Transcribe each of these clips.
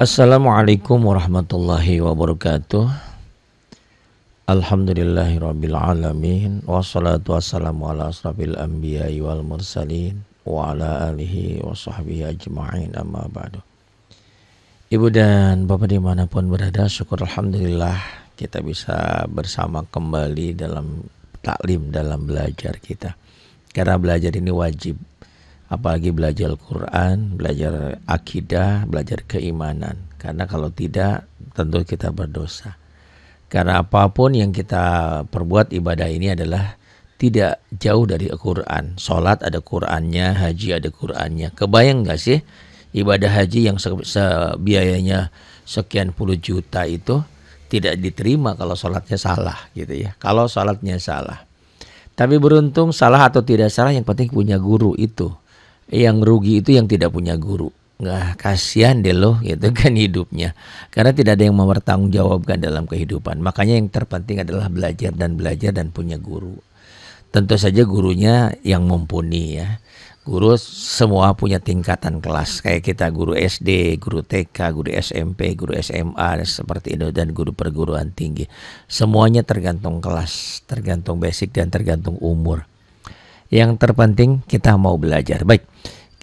Assalamualaikum warahmatullahi wabarakatuh Alhamdulillahirrabbilalamin Wassalatu wassalamu ala asrafil anbiya wal mursalin Wa ala alihi wa sahbihi ajma'in amma ba'du Ibu dan Bapak dimanapun berada syukur Alhamdulillah Kita bisa bersama kembali dalam taklim dalam belajar kita Karena belajar ini wajib apalagi belajar Quran, belajar akidah, belajar keimanan. Karena kalau tidak tentu kita berdosa. Karena apapun yang kita perbuat ibadah ini adalah tidak jauh dari Al-Quran. Sholat ada Qurannya, haji ada Qurannya. Kebayang gak sih ibadah haji yang se sekian puluh juta itu tidak diterima kalau sholatnya salah gitu ya. Kalau sholatnya salah. Tapi beruntung salah atau tidak salah yang penting punya guru itu. Yang rugi itu yang tidak punya guru. Nah, kasihan deh loh gitu kan hidupnya. Karena tidak ada yang mempertanggungjawabkan dalam kehidupan. Makanya yang terpenting adalah belajar dan belajar dan punya guru. Tentu saja gurunya yang mumpuni ya. Guru semua punya tingkatan kelas kayak kita guru SD, guru TK, guru SMP, guru SMA seperti itu dan guru perguruan tinggi. Semuanya tergantung kelas, tergantung basic dan tergantung umur. Yang terpenting kita mau belajar. Baik.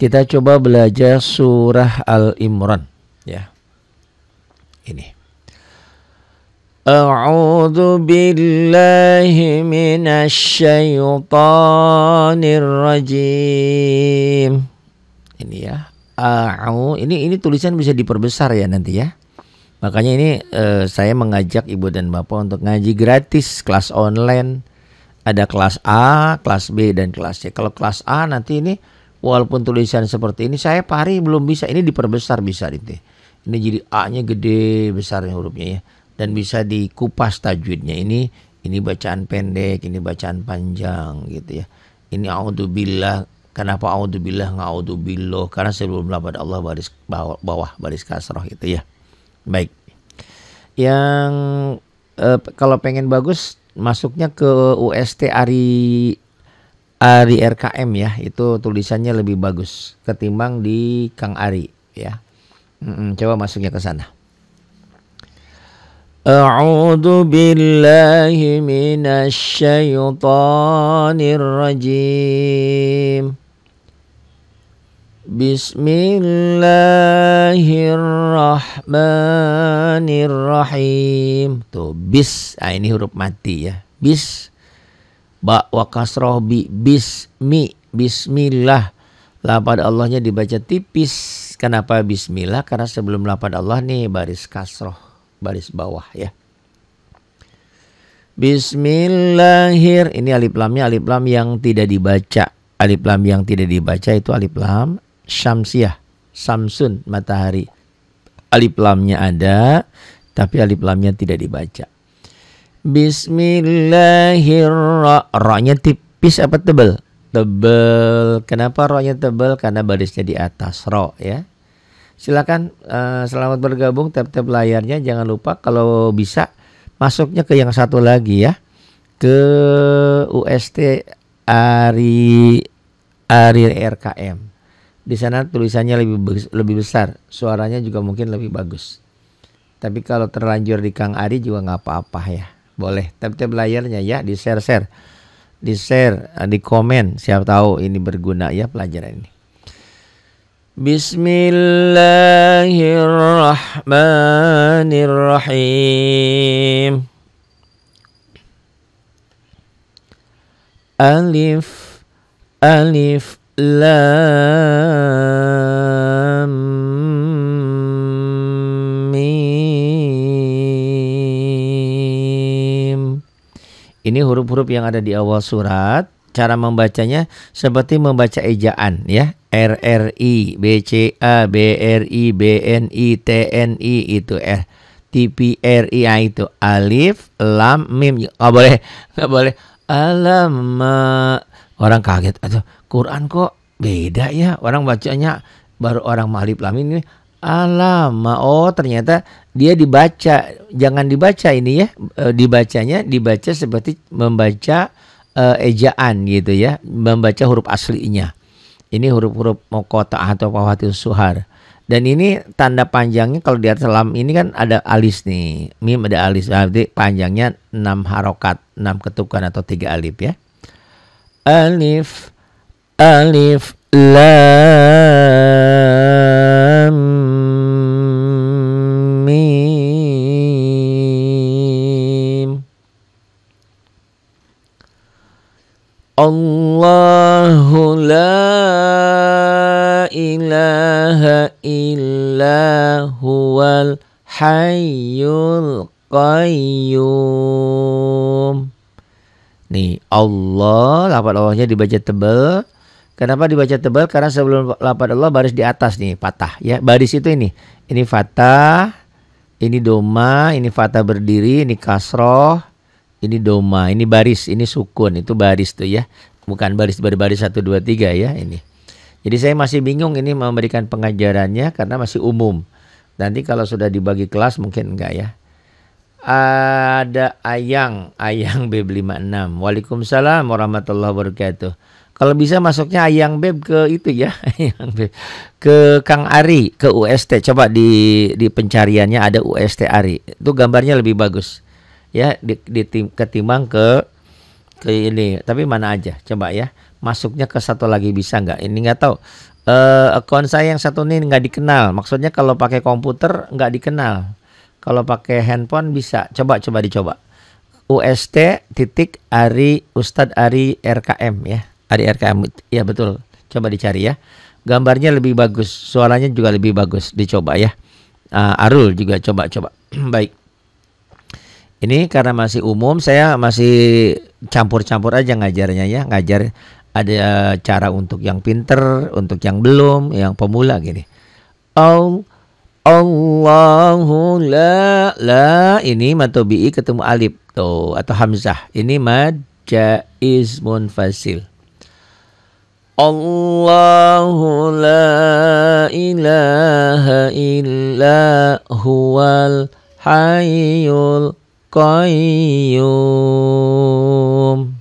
Kita coba belajar surah Al-Imran ya. Ini. billahi min ash-shaytanir rajim. ini ya a'u ini ini tulisan bisa diperbesar ya nanti ya makanya ini eh, saya mengajak ibu dan bapak untuk ngaji gratis kelas online ada kelas A, kelas B dan kelas C. Kalau kelas A nanti ini walaupun tulisan seperti ini saya pari belum bisa ini diperbesar bisa nanti. Ini jadi A-nya gede besarnya hurufnya ya dan bisa dikupas tajwidnya. Ini ini bacaan pendek, ini bacaan panjang gitu ya. Ini audzubillah kenapa audzubillah audzubillah? karena sebelum lafaz Allah baris bawah, bawah baris kasroh gitu ya. Baik. Yang eh, kalau pengen bagus masuknya ke UST Ari Ari RKM ya itu tulisannya lebih bagus ketimbang di Kang Ari ya mm coba masuknya ke sana A'udzu billahi minasy syaithanir rajim Bismillahirrahmanirrahim. Tuh bis, ah ini huruf mati ya. Bis ba wa kasroh bi bismi bismillah. Lapan Allahnya dibaca tipis. Kenapa bismillah? Karena sebelum lapan Allah nih baris kasroh, baris bawah ya. Bismillahir ini alif lamnya alif lam yang tidak dibaca. Alif lam yang tidak dibaca itu alif lam Syamsiah, Samsun, matahari. Alif lamnya ada, tapi alif lamnya tidak dibaca. Bismillahirrahmanirrahim. tipis apa tebel? Tebel. Kenapa rohnya tebel? Karena barisnya di atas roh ya. Silakan uh, selamat bergabung tap-tap layarnya. Jangan lupa kalau bisa masuknya ke yang satu lagi ya. Ke UST Ari Ari RKM di sana tulisannya lebih lebih besar, suaranya juga mungkin lebih bagus. Tapi kalau terlanjur di Kang Ari juga nggak apa-apa ya, boleh. Tapi tiap layarnya ya, di share-share, di share, di komen. Siapa tahu ini berguna ya pelajaran ini. Bismillahirrahmanirrahim. Alif, alif, lam. Ini huruf-huruf yang ada di awal surat. Cara membacanya seperti membaca ejaan ya. R R I B C A B R I B N I T N I itu R T P R I A itu alif lam mim nggak boleh nggak boleh Alam, orang kaget aduh Quran kok beda ya orang bacanya baru orang malif lam ini Alam, oh ternyata dia dibaca jangan dibaca ini ya e, dibacanya dibaca seperti membaca e, ejaan gitu ya membaca huruf aslinya ini huruf-huruf mokota atau pawatil suhar dan ini tanda panjangnya kalau di atas lam ini kan ada alis nih mim ada alis berarti panjangnya enam harokat enam ketukan atau tiga alif ya alif alif lam الله لا إله إلا هو الحي القيوم Nih Allah Lapat Allahnya dibaca tebal Kenapa dibaca tebal? Karena sebelum lapat Allah baris di atas nih patah ya. Baris itu ini. Ini fatah, ini doma, ini fatah berdiri, ini kasroh, ini doma, ini baris, ini sukun, itu baris tuh ya. Bukan baris baris satu dua tiga ya ini. Jadi saya masih bingung ini memberikan pengajarannya karena masih umum. Nanti kalau sudah dibagi kelas mungkin enggak ya. Ada Ayang, Ayang Beb 56. Waalaikumsalam warahmatullahi wabarakatuh. Kalau bisa masuknya Ayang Beb ke itu ya, Ayang Beb. Ke Kang Ari, ke UST. Coba di di pencariannya ada UST Ari. Itu gambarnya lebih bagus ya di, di ketimbang ke ke ini tapi mana aja coba ya masuknya ke satu lagi bisa nggak ini nggak tahu eh akun saya yang satu ini nggak dikenal maksudnya kalau pakai komputer nggak dikenal kalau pakai handphone bisa coba coba dicoba UST titik Ari Ustad Ari RKM ya Ari RKM ya betul coba dicari ya gambarnya lebih bagus suaranya juga lebih bagus dicoba ya uh, Arul juga coba coba baik ini karena masih umum, saya masih campur-campur aja ngajarnya ya, ngajar ada cara untuk yang pinter, untuk yang belum, yang pemula gini. Allahu la la ini matobi ketemu alif tuh atau hamzah. Ini mad munfasil. Allahu la ilaha illa huwal hayyul Qayyum.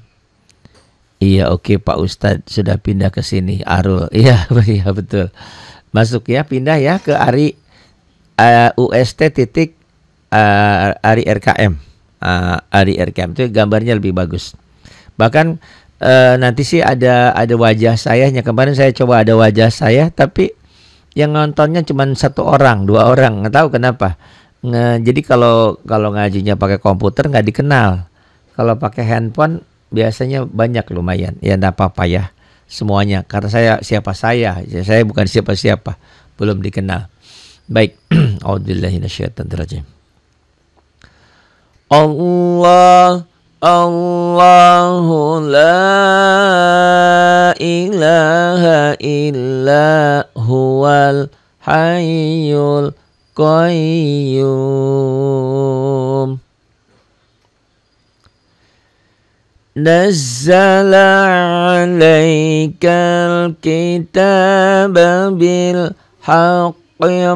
Iya oke okay, Pak Ustadz sudah pindah ke sini Arul. Iya iya betul. Masuk ya pindah ya ke Ari uh, eh, UST titik uh, Ari RKM. Uh, eh, Ari RKM itu gambarnya lebih bagus. Bahkan uh, nanti sih ada ada wajah saya. sayanya. Kemarin saya coba ada wajah saya tapi yang nontonnya cuma satu orang, dua orang, nggak tahu kenapa. Nah, jadi kalau kalau ngajinya pakai komputer nggak dikenal. Kalau pakai handphone biasanya banyak lumayan. Ya enggak apa-apa ya semuanya. Karena saya siapa saya? Ya, saya bukan siapa-siapa. Belum dikenal. Baik. Auzubillahi Allah Allahu la ilaha illa huwal hayyul القيوم نزل عليك الكتاب بالحق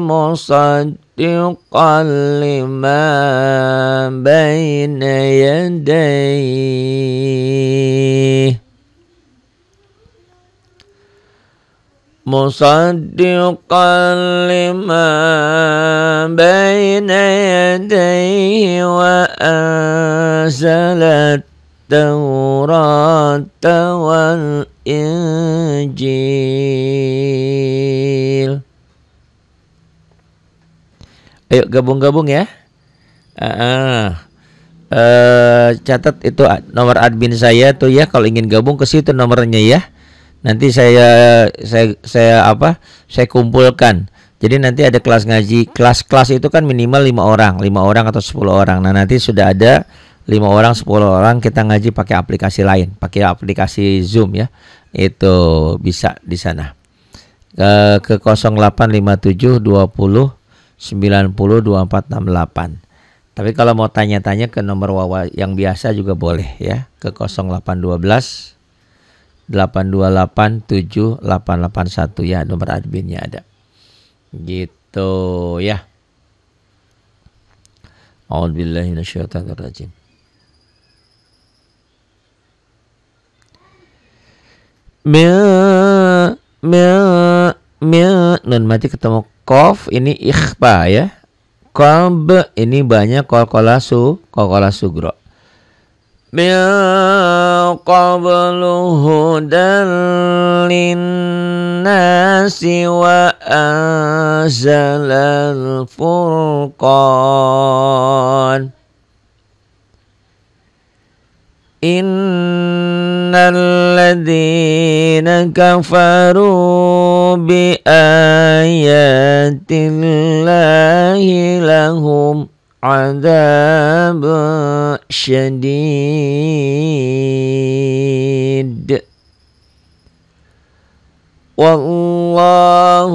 مصدقا لما بين يديه مصدقا لما بين يديه وأنزل التوراة والإنجيل Ayo gabung-gabung ya. Uh, uh, catat itu nomor admin saya tuh ya kalau ingin gabung ke situ nomornya ya nanti saya saya saya apa saya kumpulkan jadi nanti ada kelas ngaji kelas-kelas itu kan minimal lima orang lima orang atau sepuluh orang nah nanti sudah ada lima orang sepuluh orang kita ngaji pakai aplikasi lain pakai aplikasi zoom ya itu bisa di sana eh, ke, ke 0857 20 90 2468 tapi kalau mau tanya-tanya ke nomor wawa yang biasa juga boleh ya ke 0812 8287881 ya nomor adminnya ada. Gitu ya. A'udzubillahi minasyaitonir rajim. Mil, mil, nun mati ketemu kof ini ikhfa ya. Kolb ini banyak kol kolasu kol kolasu grok. من قبل هدى للناس وأنزل الفرقان إن الذين كفروا بآيات الله لهم عذاب شديد والله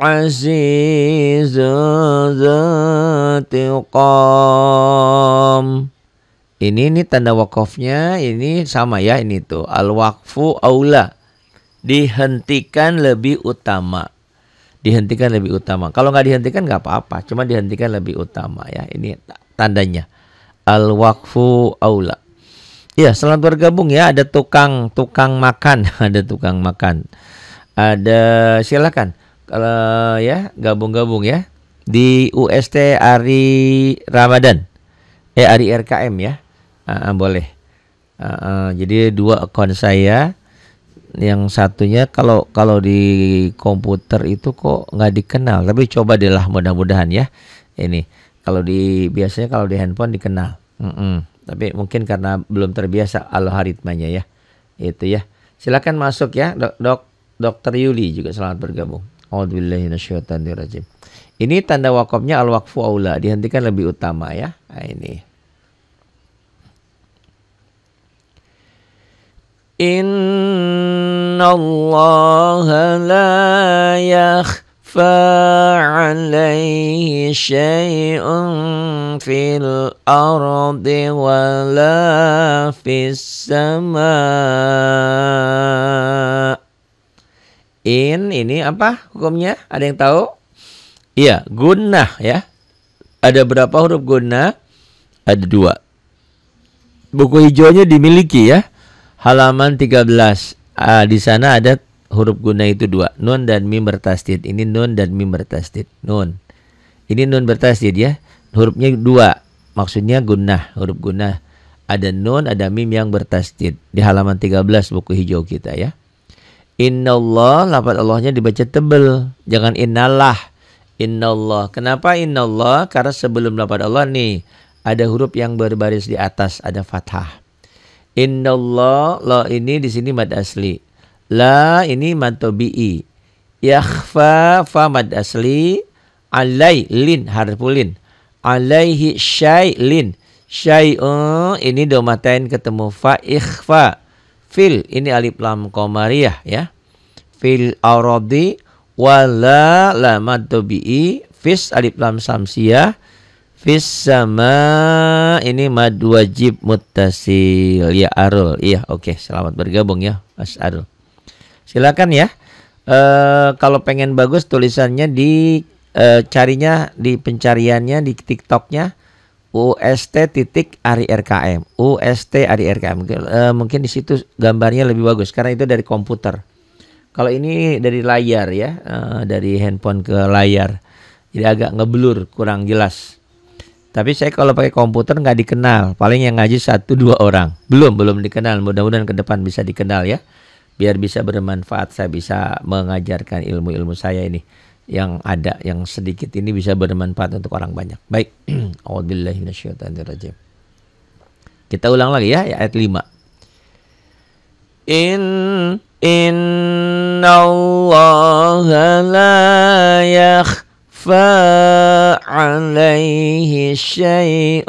عزيز ذو Ini ini tanda wakafnya ini sama ya ini tuh al wakfu aula dihentikan lebih utama dihentikan lebih utama. Kalau nggak dihentikan nggak apa-apa, cuma dihentikan lebih utama ya. Ini tandanya al waqfu aula. Ya, selamat bergabung ya. Ada tukang tukang makan, ada tukang makan. Ada silakan kalau ya gabung-gabung ya di UST Ari Ramadan. Eh Ari RKM ya. Uh, boleh. Uh, uh, jadi dua akun saya yang satunya kalau kalau di komputer itu kok nggak dikenal tapi coba deh lah mudah-mudahan ya ini kalau di biasanya kalau di handphone dikenal mm -mm. tapi mungkin karena belum terbiasa algoritmanya ya itu ya silakan masuk ya dok dok dokter Yuli juga selamat bergabung Alhamdulillahirobbilalamin ini tanda wakafnya al wakfu aula dihentikan lebih utama ya nah, ini إن la لا يخفى عليه شيء في الأرض ولا في السماء In ini apa hukumnya? Ada yang tahu? Iya, gunnah ya. Ada berapa huruf gunnah? Ada dua. Buku hijaunya dimiliki ya halaman 13. uh, ah, di sana ada huruf guna itu dua, nun dan mim bertasdid. Ini nun dan mim bertasdid. Nun. Ini nun bertasdid ya. Hurufnya dua. Maksudnya guna. huruf guna Ada nun, ada mim yang bertasdid. Di halaman 13 buku hijau kita ya. Inna Allah, lapat Allahnya dibaca tebel. Jangan innalah. Inna Allah. Kenapa inna Allah? Karena sebelum lapat Allah nih, ada huruf yang berbaris di atas, ada fathah. Innallah la ini di sini mad asli. La ini mad tabi'i. Yakhfa fa mad asli. Alai lin harfulin Alaihi syai lin. Syai'un eh, ini domatain ketemu fa ikhfa. Fil ini alif lam komariah ya. Fil aradi wala la mad tabi'i. Fis alif lam samsiyah Fis sama ini mad wajib mutasil ya Arul. Iya, oke. Okay. Selamat bergabung ya Mas Arul. Silakan ya. E, kalau pengen bagus tulisannya di e, carinya di pencariannya di TikToknya UST titik Ari RKM. UST Ari E, mungkin di situ gambarnya lebih bagus karena itu dari komputer. Kalau ini dari layar ya, e, dari handphone ke layar. Jadi agak ngeblur, kurang jelas. Tapi saya kalau pakai komputer nggak dikenal. Paling yang ngaji satu dua orang. Belum belum dikenal. Mudah-mudahan ke depan bisa dikenal ya. Biar bisa bermanfaat. Saya bisa mengajarkan ilmu-ilmu saya ini yang ada yang sedikit ini bisa bermanfaat untuk orang banyak. Baik. Auzubillahi Kita ulang lagi ya, ayat 5. In Allah la yakh عليه شيء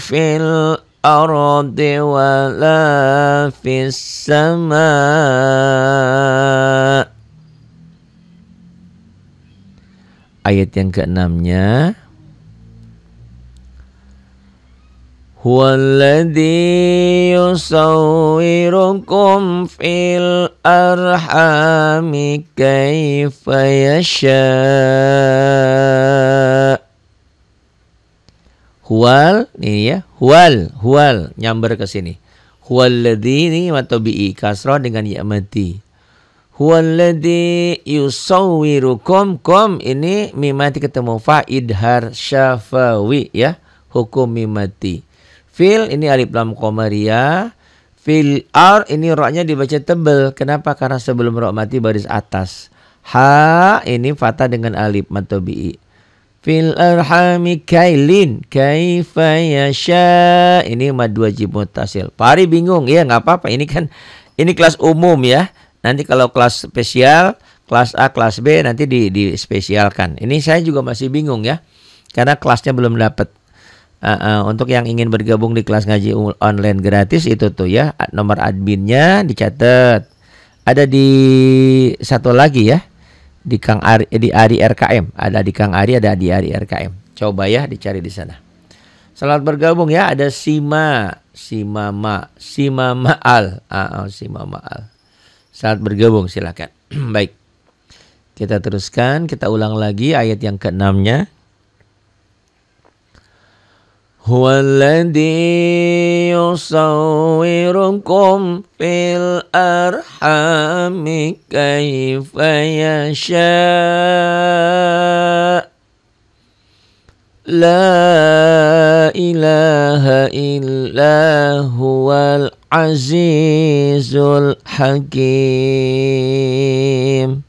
في الأرض ولا في Ayat yang keenamnya Huwaladhi yusawwirukum fil الأرحام كيف يشاء Huwal, ini ya, huwal, huwal, nyamber ke sini. Huwal ladhi ini atau bi'i kasroh dengan ya mati. Huwal ladhi yusawwiru kom ini mimati ketemu faidhar syafawi ya, hukum mimati. Fil ini alif lam komaria, ya, Fil ar ini roknya dibaca tebel. Kenapa? Karena sebelum rok mati baris atas. Ha ini fata dengan alif matobi. Fil arhami kailin kaifa yasha. Ini mad wajib mutasil. Pari bingung. Ya nggak apa-apa. Ini kan ini kelas umum ya. Nanti kalau kelas spesial, kelas A, kelas B nanti di, di spesialkan. Ini saya juga masih bingung ya. Karena kelasnya belum dapat. Uh, uh, untuk yang ingin bergabung di kelas ngaji online gratis itu tuh ya nomor adminnya dicatat. Ada di satu lagi ya di Kang Ari, eh, di Ari RKM ada di Kang Ari ada di Ari RKM. Coba ya dicari di sana. Selamat bergabung ya ada Sima Simama Simama Al uh, uh, Simama Al. Selamat bergabung silakan. Baik. Kita teruskan, kita ulang lagi ayat yang keenamnya. هو الذي يصوركم في الأرحام كيف يشاء لا إله إلا هو العزيز الحكيم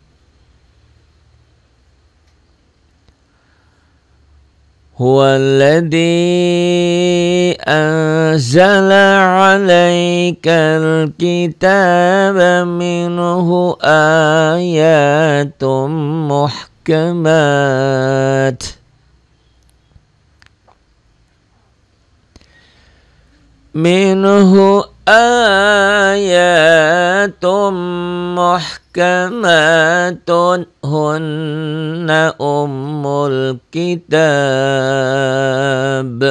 هو الذي أنزل عليك الكتاب منه آيات محكمات منه آيات محكمات كما تنهن أم الكتاب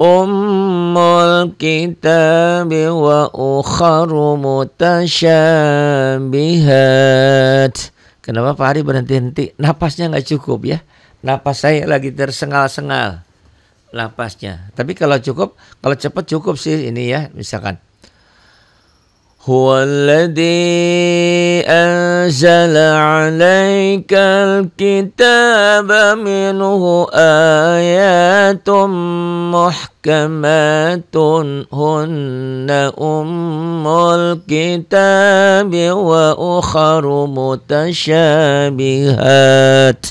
أم الكتاب وأخر متشابهات Kenapa Pak Ari berhenti-henti? Napasnya nggak cukup ya. Napas saya lagi tersengal-sengal. Napasnya. Tapi kalau cukup, kalau cepat cukup sih ini ya misalkan هو الذي أنزل عليك الكتاب منه آيات محكمات هن أم الكتاب وأخر متشابهات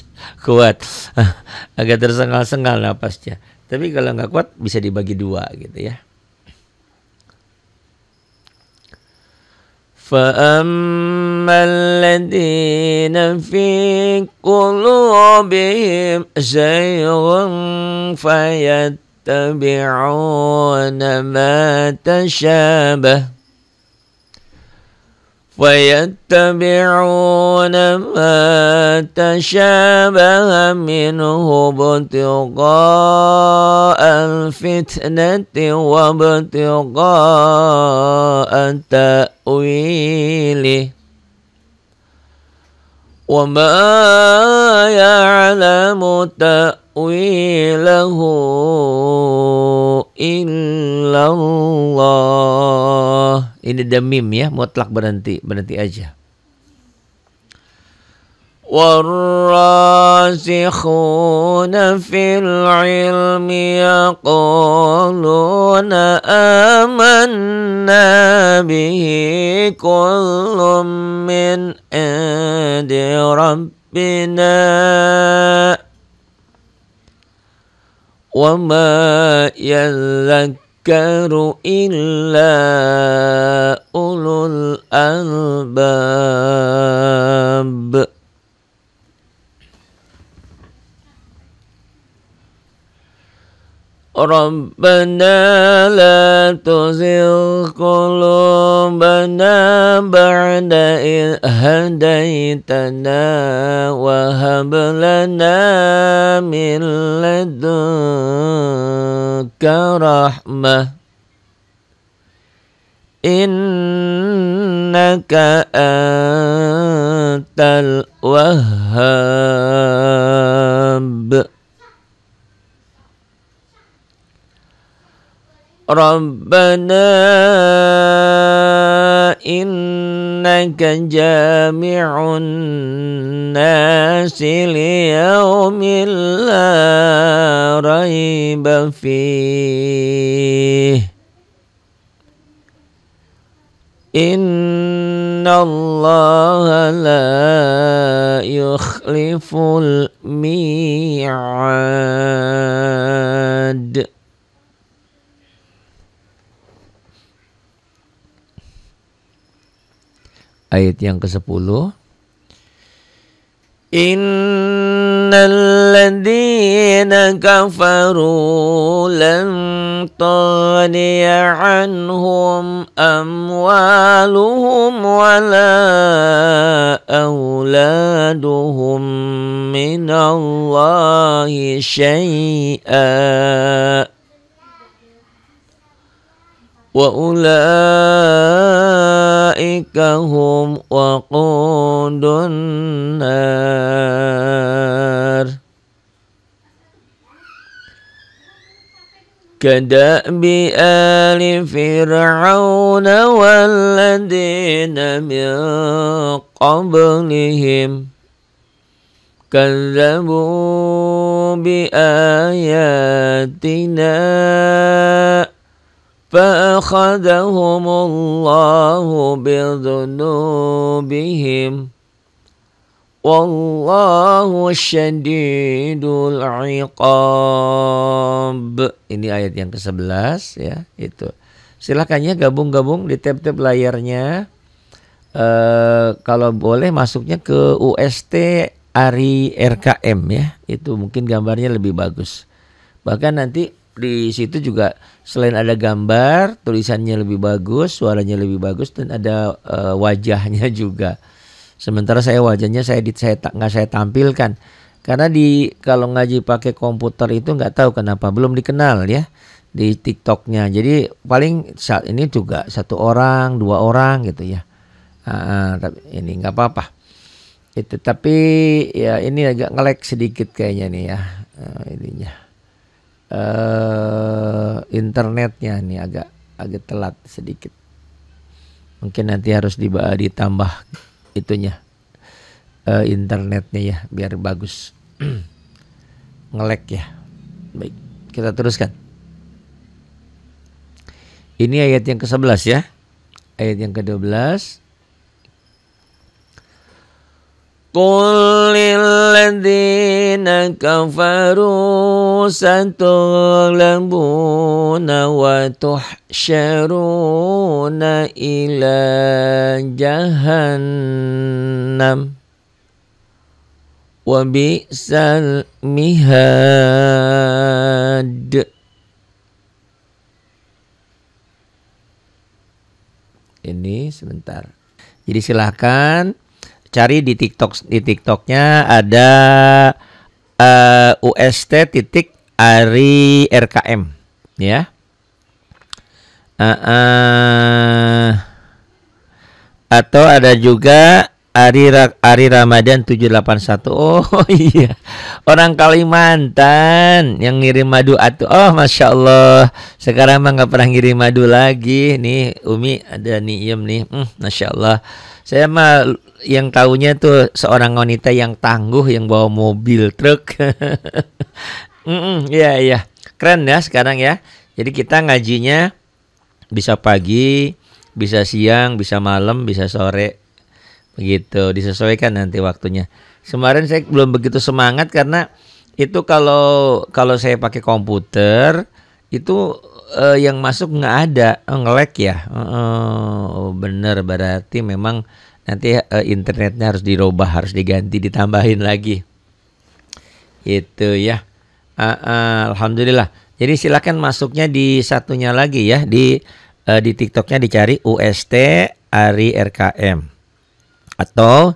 kuat agak tersengal-sengal napasnya tapi kalau nggak kuat bisa dibagi dua gitu ya فأما الذين في قلوبهم زيغ فيتبعون ما تشابه ويتبعون ما تشابه منه ابتغاء الفتنة وابتغاء تأويله وما يعلم تأويله إلا الله Ini demim ya, mutlak berhenti, berhenti aja. والراسخون في العلم يقولون آمنا به كل من عند ربنا وما يذكر يذكر إلا أولو الألباب ربنا لا تزغ قلوبنا بعد إذ هديتنا وهب لنا من لدنك رحمه إنك أنت الوهاب ربنا إنك جامع الناس ليوم لا ريب فيه إن الله لا يخلف الميعاد ayat yang ke-10 Innalladzina kafaru lan taniya anhum amwaluhum wala auladuhum minallahi syai'a وأولئك هم وقود النار كدأب آل فرعون والذين من قبلهم كذبوا بآياتنا فأخذهم الله بذنوبهم والله شديد العقاب. Ini ayat yang ke-11 ya, itu. Silakannya gabung-gabung di tab-tab layarnya. E, kalau boleh masuknya ke UST Ari RKM ya. Itu mungkin gambarnya lebih bagus. Bahkan nanti di situ juga selain ada gambar, tulisannya lebih bagus, suaranya lebih bagus dan ada uh, wajahnya juga. Sementara saya wajahnya saya edit saya nggak saya tampilkan karena di kalau ngaji pakai komputer itu nggak tahu kenapa belum dikenal ya di TikToknya. Jadi paling saat ini juga satu orang, dua orang gitu ya. Uh, ini nggak apa-apa. Itu tapi ya ini agak ngelek sedikit kayaknya nih ya uh, ininya uh, internetnya nih agak agak telat sedikit. Mungkin nanti harus ditambah itunya uh, internetnya ya biar bagus. Ngelek ya. Baik, kita teruskan. Ini ayat yang ke-11 ya. Ayat yang ke-12. Qul الذين كفروا ستغلبون وتحشرون إلى جهنم وبئس المهاد ini sebentar jadi silahkan cari di TikTok di TikToknya ada uh, eh, UST titik Ari RKM ya uh, uh, atau ada juga Ari Ari Ramadan 781. Oh iya. Orang Kalimantan yang ngirim madu atuh. Oh Masya Allah. Sekarang mah nggak pernah ngirim madu lagi. Nih Umi ada nih niem nih. Hmm, Masya Allah. Saya mah yang tahunya tuh seorang wanita yang tangguh yang bawa mobil truk. mm -mm, iya iya. Keren ya sekarang ya. Jadi kita ngajinya bisa pagi, bisa siang, bisa malam, bisa sore. Begitu, disesuaikan nanti waktunya. Kemarin saya belum begitu semangat karena itu kalau kalau saya pakai komputer itu uh, yang masuk nggak ada oh, ngelek ya oh, oh, bener berarti memang nanti uh, internetnya harus dirubah harus diganti ditambahin lagi itu ya uh, uh, alhamdulillah jadi silakan masuknya di satunya lagi ya di uh, di tiktoknya dicari UST Ari RKM atau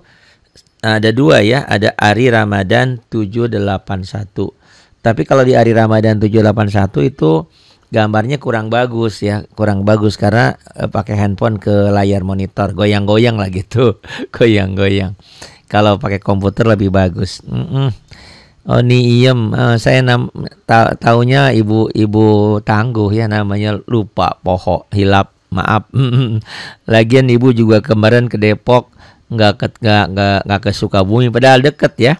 ada dua ya, ada Ari Ramadan 781. Tapi kalau di Ari Ramadan 781 itu gambarnya kurang bagus ya kurang bagus karena uh, pakai handphone ke layar monitor goyang-goyang lah gitu goyang-goyang kalau pakai komputer lebih bagus mm -mm. oh ni iem uh, saya nam ta taunya ibu ibu tangguh ya namanya lupa poho hilap maaf mm -mm. lagian ibu juga kemarin ke Depok nggak ke nggak nggak ke Sukabumi padahal deket ya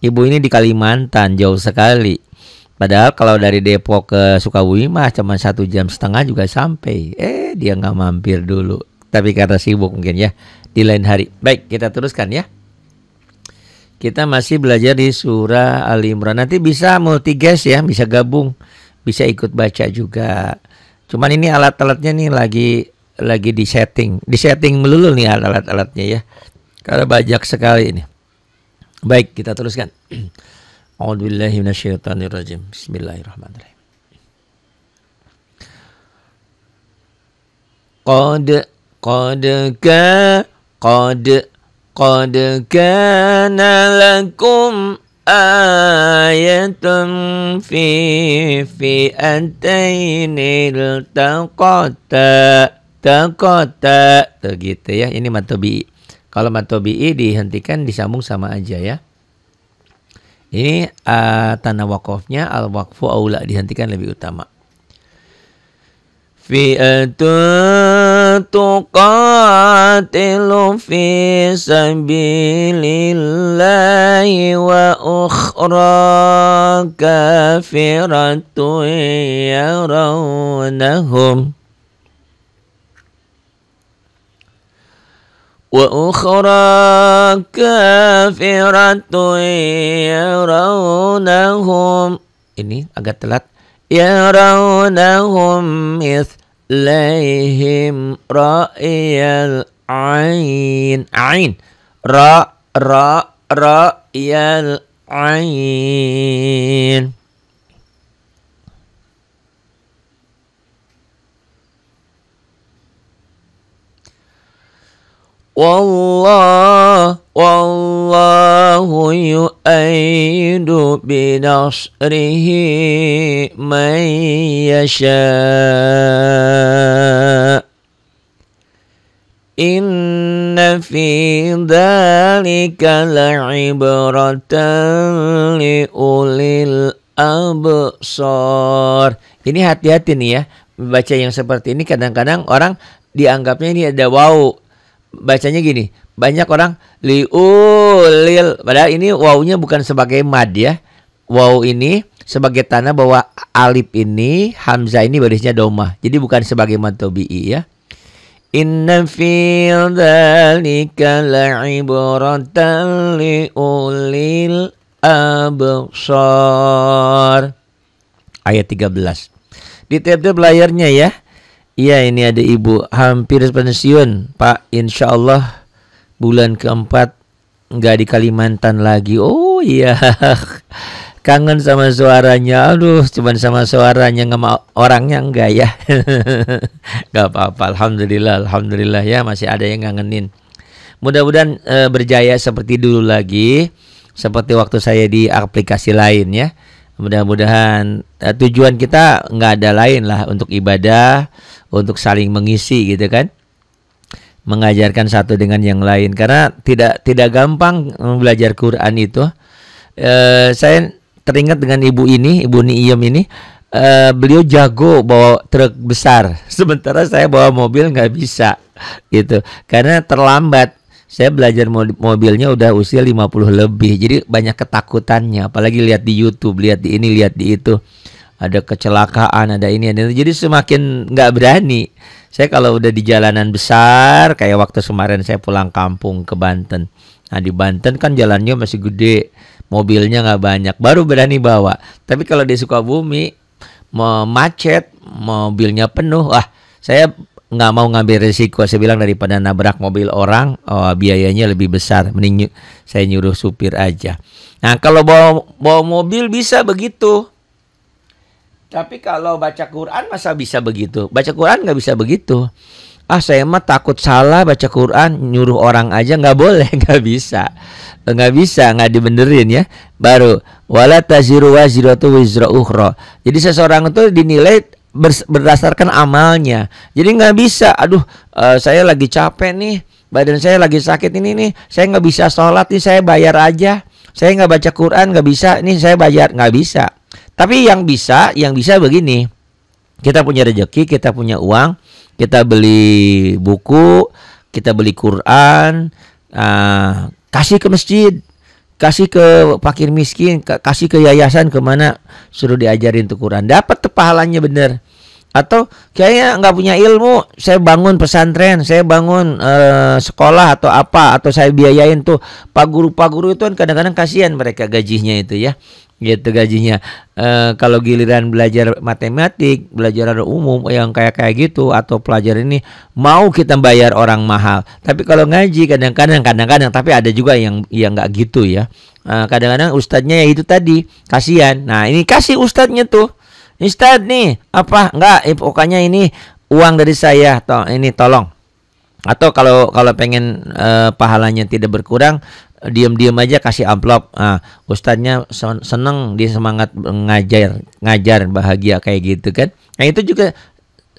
ibu ini di Kalimantan jauh sekali Padahal kalau dari Depok ke Sukabumi mah cuma satu jam setengah juga sampai. Eh dia nggak mampir dulu. Tapi karena sibuk mungkin ya di lain hari. Baik kita teruskan ya. Kita masih belajar di surah Al Imran. Nanti bisa multi guest ya, bisa gabung, bisa ikut baca juga. Cuman ini alat-alatnya nih lagi lagi di setting, di setting melulu nih alat-alatnya ya. Karena banyak sekali ini. Baik kita teruskan. A'udzu billahi minasyaitonir rajim. Bismillahirrahmanirrahim. Qad qad ka qad qad kana lakum ayatun fi fi antainil taqata taqata gitu ya ini matobi kalau matobi dihentikan disambung sama aja ya ini uh, eh, tanah wakafnya al wakfu aula dihentikan lebih utama. Fi eh, tuqatilu fi sabilillahi wa ukhra kafiratun yarawunahum وأخرى كافرة يرونهم ini agak telat يرونهم مثليهم رأي العين عين را را رأي العين Wallah, wallahu yu'aidu binasrihi man yasha' Inna fi dhalika la'ibratan li'ulil absar. Ini hati-hati nih ya. baca yang seperti ini kadang-kadang orang dianggapnya ini ada wow bacanya gini banyak orang liulil padahal ini wawunya bukan sebagai mad ya waw ini sebagai tanah bahwa alif ini hamzah ini barisnya domah jadi bukan sebagai mad tobi'i ya Inna fi dalika la'ibratan liulil absar ayat 13 di tiap-tiap layarnya ya Iya ini ada ibu hampir pensiun Pak Insya Allah bulan keempat nggak di Kalimantan lagi Oh iya kangen sama suaranya Aduh cuman sama suaranya mau orangnya enggak ya Gak apa-apa Alhamdulillah Alhamdulillah ya masih ada yang ngangenin Mudah-mudahan e, berjaya seperti dulu lagi Seperti waktu saya di aplikasi lain ya Mudah-mudahan e, tujuan kita nggak ada lain lah untuk ibadah untuk saling mengisi gitu kan mengajarkan satu dengan yang lain karena tidak tidak gampang belajar Quran itu e, saya teringat dengan ibu ini ibu Niyam ini e, beliau jago bawa truk besar sementara saya bawa mobil nggak bisa gitu karena terlambat saya belajar mobilnya udah usia 50 lebih jadi banyak ketakutannya apalagi lihat di YouTube lihat di ini lihat di itu ada kecelakaan, ada ini, ada itu. Jadi semakin nggak berani. Saya kalau udah di jalanan besar, kayak waktu kemarin saya pulang kampung ke Banten. Nah di Banten kan jalannya masih gede, mobilnya nggak banyak, baru berani bawa. Tapi kalau di Sukabumi, macet, mobilnya penuh, Wah, saya nggak mau ngambil resiko saya bilang daripada nabrak mobil orang oh, biayanya lebih besar mending saya nyuruh supir aja nah kalau bawa bawa mobil bisa begitu tapi kalau baca Quran masa bisa begitu? Baca Quran nggak bisa begitu. Ah saya mah takut salah baca Quran nyuruh orang aja nggak boleh nggak bisa nggak bisa nggak dibenerin ya baru wala taziru waziratu wizra ukhra jadi seseorang itu dinilai berdasarkan amalnya jadi nggak bisa aduh uh, saya lagi capek nih badan saya lagi sakit ini nih saya nggak bisa sholat nih saya bayar aja saya nggak baca Quran nggak bisa nih saya bayar nggak bisa tapi yang bisa, yang bisa begini. Kita punya rezeki, kita punya uang, kita beli buku, kita beli Quran, uh, kasih ke masjid, kasih ke fakir miskin, kasih ke yayasan kemana, suruh diajarin tuh Quran. Dapat pahalanya bener atau kayaknya nggak punya ilmu saya bangun pesantren saya bangun eh, sekolah atau apa atau saya biayain tuh pak guru pak guru itu kan kadang-kadang kasihan mereka gajinya itu ya gitu gajinya e, kalau giliran belajar matematik belajar umum yang kayak kayak gitu atau pelajar ini mau kita bayar orang mahal tapi kalau ngaji kadang-kadang kadang-kadang tapi ada juga yang yang nggak gitu ya kadang eh, kadang-kadang ustadznya ya itu tadi kasihan nah ini kasih ustadznya tuh Ustaz nih apa enggak pokoknya ini uang dari saya to ini tolong atau kalau kalau pengen uh, pahalanya tidak berkurang diam-diam aja kasih amplop ah ustadznya seneng dia semangat ngajar ngajar bahagia kayak gitu kan nah itu juga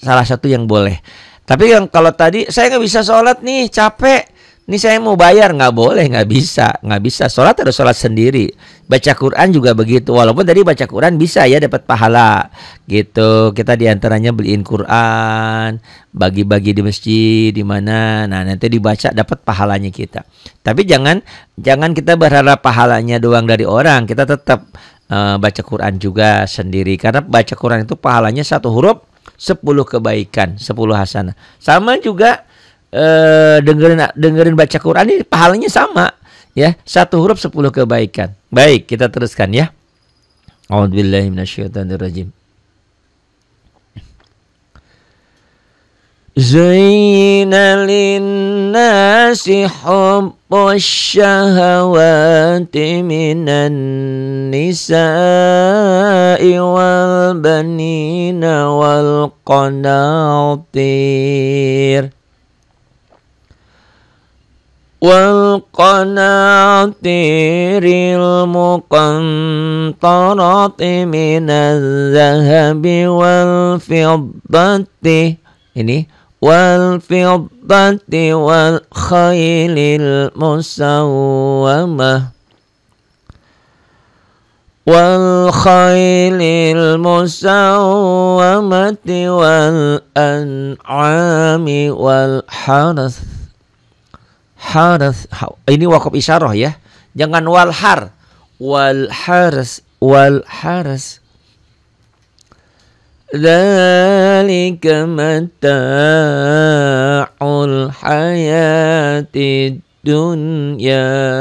salah satu yang boleh tapi yang kalau tadi saya nggak bisa sholat nih capek ini saya mau bayar nggak boleh, nggak bisa, nggak bisa. Sholat harus sholat sendiri. Baca Quran juga begitu. Walaupun tadi baca Quran bisa ya dapat pahala gitu. Kita diantaranya beliin Quran, bagi-bagi di masjid, di mana. Nah nanti dibaca dapat pahalanya kita. Tapi jangan jangan kita berharap pahalanya doang dari orang. Kita tetap uh, baca Quran juga sendiri. Karena baca Quran itu pahalanya satu huruf sepuluh kebaikan, sepuluh hasanah. Sama juga eh, dengerin dengerin baca Quran ini pahalanya sama ya satu huruf sepuluh kebaikan baik kita teruskan ya Alhamdulillahirobbilalamin زين للناس حب الشهوات من النساء والبنين والقناطير والقناطير المقنطرة من الذهب والفضة يعني والفضة والخيل المسومة والخيل المسومة والأنعام والحرث harath ini wakaf isyarah ya. Jangan wal har. Wal haras wal haras. mata'ul hayati dunya.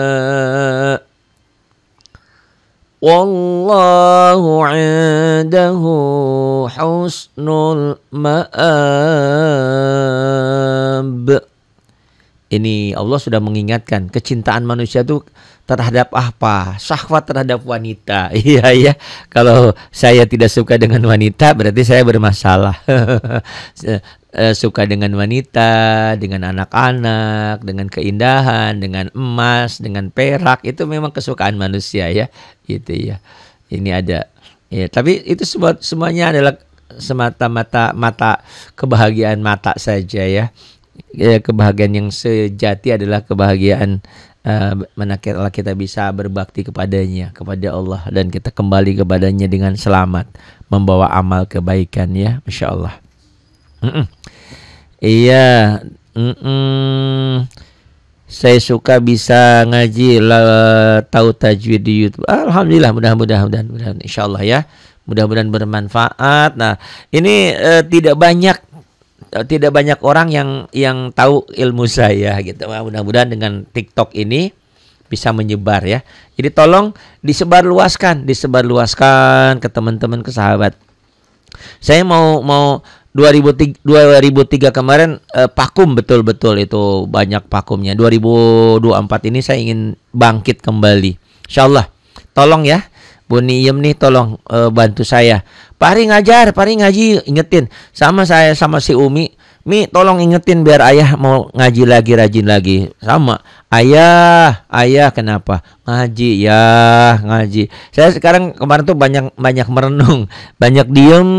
Wallahu indahu husnul ma'ab ini Allah sudah mengingatkan kecintaan manusia itu terhadap apa? Syahwat terhadap wanita. Iya ya. Kalau saya tidak suka dengan wanita berarti saya bermasalah. Eh, suka dengan wanita, dengan anak-anak, dengan keindahan, dengan emas, dengan perak itu memang kesukaan manusia ya. Gitu ya. Ini ada ya, tapi itu semua semuanya adalah semata-mata mata kebahagiaan mata saja ya ya, kebahagiaan yang sejati adalah kebahagiaan uh, kita bisa berbakti kepadanya kepada Allah dan kita kembali kepadanya dengan selamat membawa amal kebaikan ya Masya Allah iya saya suka bisa ngaji tahu tajwid di YouTube Alhamdulillah mudah-mudahan mudah-mudahan Insya Allah ya mudah-mudahan bermanfaat nah ini eh, tidak banyak Eh, tidak banyak orang yang yang tahu ilmu saya gitu. Mudah-mudahan dengan TikTok ini bisa menyebar ya. Jadi tolong disebarluaskan, disebarluaskan ke teman-teman ke sahabat. Saya mau mau 2003, 2003 kemarin eh, pakum betul-betul itu banyak pakumnya. 2024 ini saya ingin bangkit kembali. Insyaallah. Tolong ya Boni Yem nih tolong e, bantu saya. Pari ngajar, pari ngaji, ingetin. Sama saya sama si Umi. Mi tolong ingetin biar ayah mau ngaji lagi rajin lagi. Sama. Ayah, ayah kenapa? Ngaji ya, ngaji. Saya sekarang kemarin tuh banyak banyak merenung, banyak diem.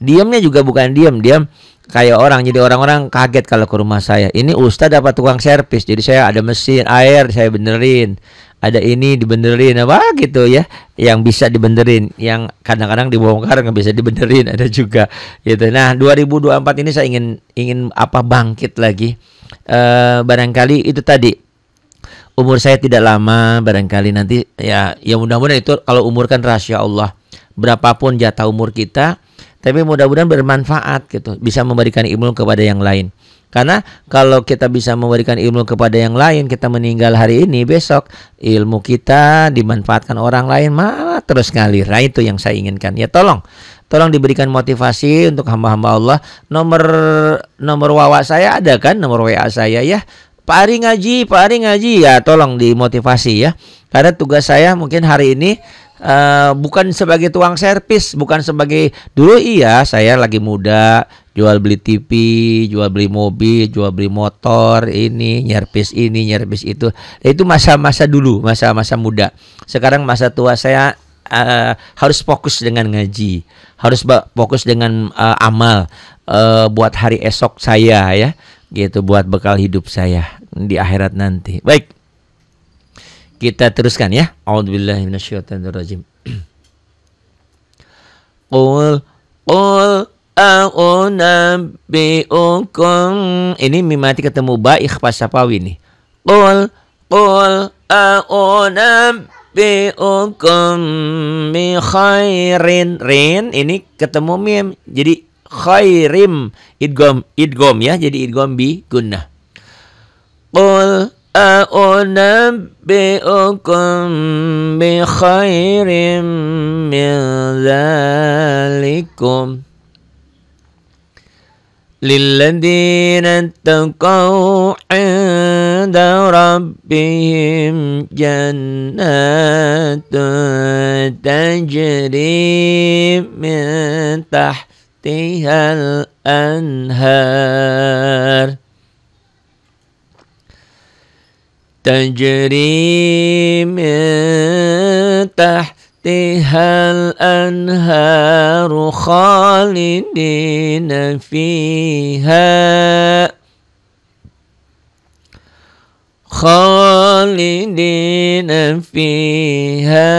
Diemnya juga bukan diem, diem, kayak orang jadi orang-orang kaget kalau ke rumah saya ini ustadz dapat tukang servis jadi saya ada mesin air saya benerin ada ini dibenerin apa gitu ya yang bisa dibenerin yang kadang-kadang dibongkar nggak bisa dibenerin ada juga gitu nah 2024 ini saya ingin ingin apa bangkit lagi e, barangkali itu tadi umur saya tidak lama barangkali nanti ya ya mudah-mudahan itu kalau umur kan rahasia Allah berapapun jatah umur kita tapi mudah-mudahan bermanfaat gitu bisa memberikan ilmu kepada yang lain karena kalau kita bisa memberikan ilmu kepada yang lain, kita meninggal hari ini, besok ilmu kita dimanfaatkan orang lain, malah terus ngalir. Nah, itu yang saya inginkan. Ya tolong, tolong diberikan motivasi untuk hamba-hamba Allah. Nomor nomor wawa saya ada kan? Nomor WA saya ya. Pak Ari ngaji, Pak Ari ngaji ya, tolong dimotivasi ya. Karena tugas saya mungkin hari ini uh, bukan sebagai tuang servis, bukan sebagai dulu iya saya lagi muda jual beli TV, jual beli mobil, jual beli motor, ini nyerpis ini, nyerpis itu. Nah, itu masa-masa dulu, masa-masa muda. Sekarang masa tua saya uh, harus fokus dengan ngaji, harus fokus dengan uh, amal uh, buat hari esok saya ya, gitu buat bekal hidup saya di akhirat nanti. Baik. Kita teruskan ya. A'udzubillahi minasyaitonirrajim. Qul qul a'unabbi'ukum. Ini mimati ketemu ba pas sapawi nih. Qul qul a'unabbi'ukum bi khairin rin ini ketemu mim. Jadi khairim idgom idgom ya jadi idgom bi gunnah. Qul أأنبئكم بخير من ذلكم للذين اتقوا عند ربهم جنات تجري من تحتها الأنهار تجري من تحتها الأنهار خالدين فيها خالدين فيها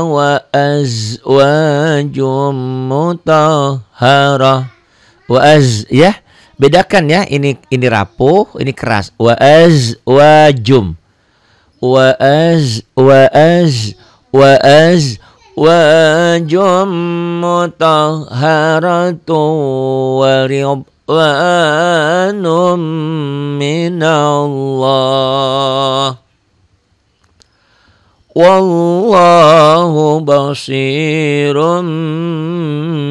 وأزواج مطهرة وأز يا bedakan ya ini ini rapuh ini keras waaz wajum وأز وأز وأز وأزواج مطهرة ورضوان من الله والله بصير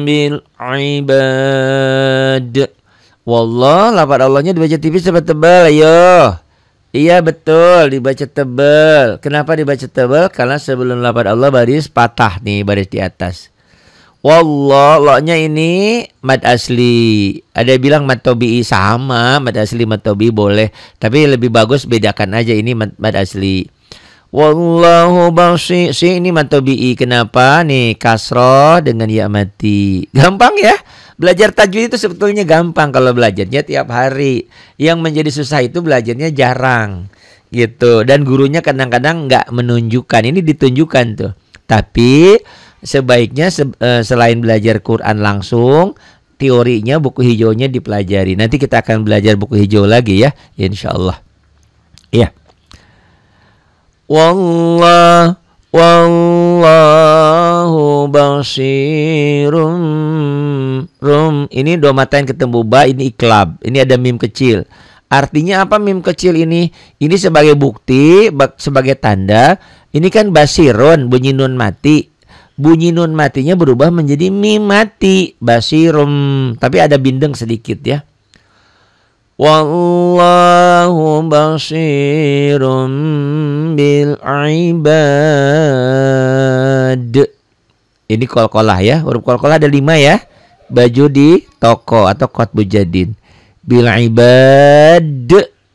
بالعباد Wallah, lapat Allahnya dibaca tipis sampai tebal, ayo. Iya betul dibaca tebel. Kenapa dibaca tebel? Karena sebelum lafaz Allah baris patah nih baris di atas. Wallah lohnya ini mad asli. Ada bilang mad tobi sama, mad asli mad tobi boleh, tapi lebih bagus bedakan aja ini mad, mad asli. Wallahu basi si ini mad tobi. Kenapa nih kasroh dengan ya mati? Gampang ya? Belajar tajwid itu sebetulnya gampang kalau belajarnya tiap hari. Yang menjadi susah itu belajarnya jarang gitu. Dan gurunya kadang-kadang nggak menunjukkan. Ini ditunjukkan tuh. Tapi sebaiknya se e, selain belajar Quran langsung, teorinya buku hijaunya dipelajari. Nanti kita akan belajar buku hijau lagi ya, insyaallah. Iya. Wallah Wallahu basirum rum. Ini yang ketemu ba, ini iklab. Ini ada mim kecil. Artinya apa mim kecil ini? Ini sebagai bukti, sebagai tanda. Ini kan basirun, bunyi nun mati. Bunyi nun matinya berubah menjadi mim mati, basirum. Tapi ada bindeng sedikit ya. Wallahu basirun bil ibad. Ini kol-kolah ya, huruf kol-kolah ada lima ya. Baju di toko atau kot bujadin. Bil ibad.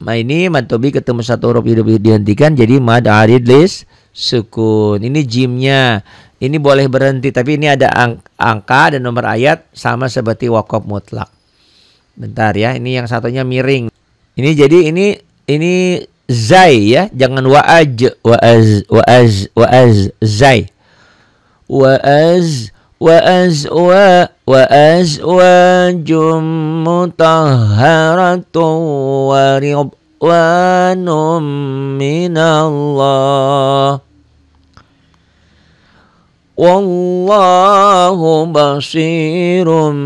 Nah ini tobi ketemu satu huruf hidup dihentikan jadi mad arid lis sukun. Ini jimnya. Ini boleh berhenti tapi ini ada angka dan nomor ayat sama seperti wakop mutlak. Bentar ya, ini yang satunya miring. Ini jadi ini ini zai ya, jangan waaj waaz waaz waaz zai. Waaz waaz wa waaz wajum mutahharatun wa ridwanum minallah. Wallahu basirun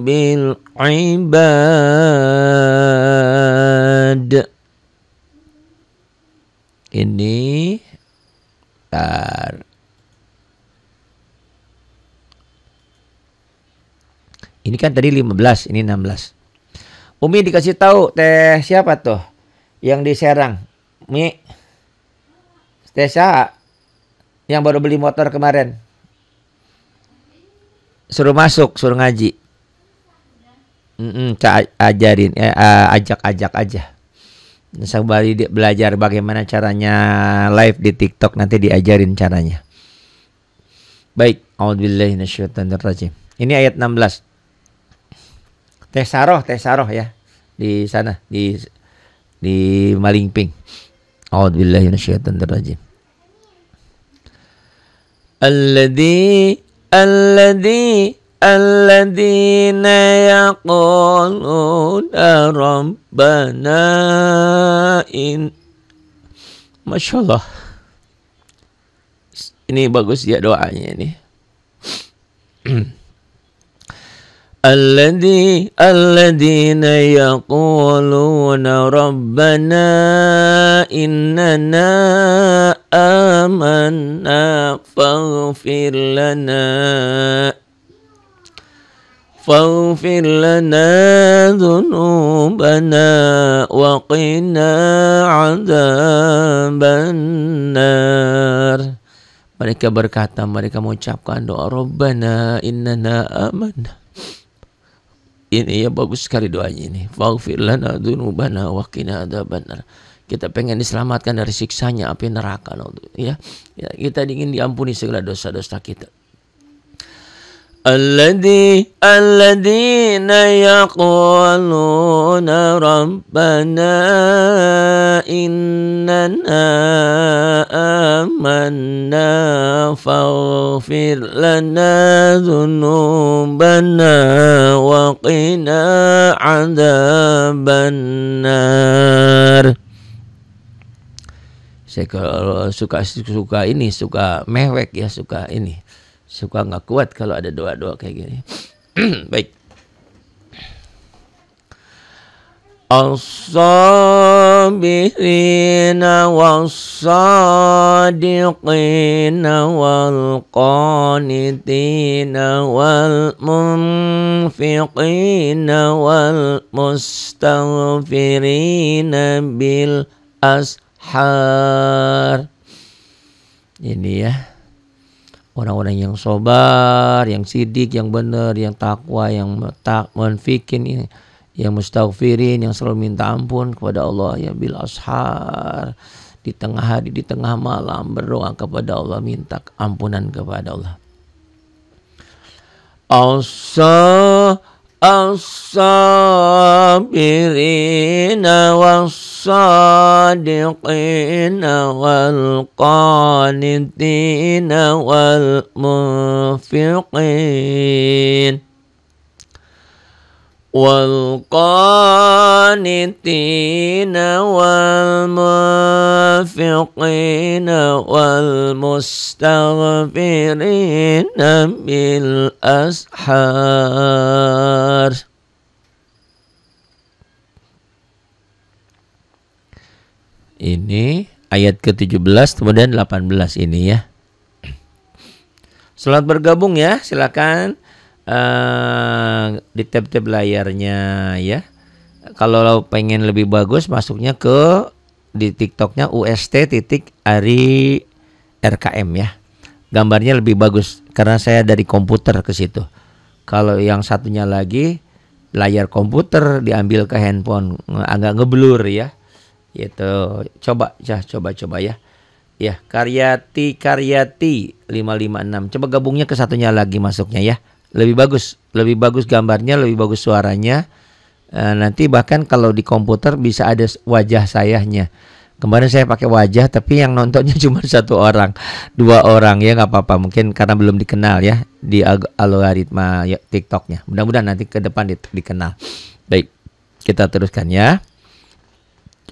bil ibad ini tar ini kan tadi 15 ini 16 Umi dikasih tahu teh siapa tuh yang diserang Mi teh yang baru beli motor kemarin suruh masuk suruh ngaji Mm-mm, ajarin, eh, ajak-ajak aja. di- belajar bagaimana caranya live di TikTok nanti diajarin caranya. Baik, Alhamdulillahirobbilalamin. Ini ayat 16. Tesaroh, tesaroh ya di sana di di Malingping. Alhamdulillahirobbilalamin. Alladhi alladhi الذين يقولون ربنا إن Masya Allah Ini bagus ya doanya ini الذي الذين يقولون ربنا إننا آمنا فاغفر لنا فاغفر لنا ذنوبنا وقنا عذاب النار mereka berkata mereka mengucapkan doa Rabbana innana aman. ini ya bagus sekali doanya ini faghfir lana dzunubana wa qina adzabannar kita pengen diselamatkan dari siksanya api neraka ya, ya kita ingin diampuni segala dosa-dosa kita الذي الذين يقولون ربنا إننا آمنا فاغفر لنا ذنوبنا وقنا عذاب النار Saya kalau suka suka ini suka mewek ya suka ini Suka nggak kuat kalau ada doa-doa kayak gini. Baik. الصابرين والصادقين والقانتين والمنفقين والمستغفرين بالأسحار ini ya orang-orang yang sobar, yang sidik, yang benar, yang takwa, yang tak menfikin, yang, yang mustaghfirin, yang selalu minta ampun kepada Allah ya bil ashar di tengah hari, di tengah malam berdoa kepada Allah minta ampunan kepada Allah. Allah الصابرين والصادقين والقانتين والمنفقين والقانتين والموافقين والمستغفرين بالأسحار Ini ayat ke-17 kemudian 18 ini ya. Selamat bergabung ya, silakan uh, di tab-tab layarnya ya. Kalau lo pengen lebih bagus masuknya ke di TikToknya UST titik Ari RKM ya. Gambarnya lebih bagus karena saya dari komputer ke situ. Kalau yang satunya lagi layar komputer diambil ke handphone agak ngeblur ya. Itu coba ya coba-coba ya. Ya, Karyati Karyati 556. Coba gabungnya ke satunya lagi masuknya ya lebih bagus, lebih bagus gambarnya, lebih bagus suaranya. E, nanti bahkan kalau di komputer bisa ada wajah sayahnya. Kemarin saya pakai wajah, tapi yang nontonnya cuma satu orang, dua orang ya nggak apa-apa. Mungkin karena belum dikenal ya di algoritma ya, TikToknya. Mudah-mudahan nanti ke depan di, dikenal. Baik, kita teruskan ya.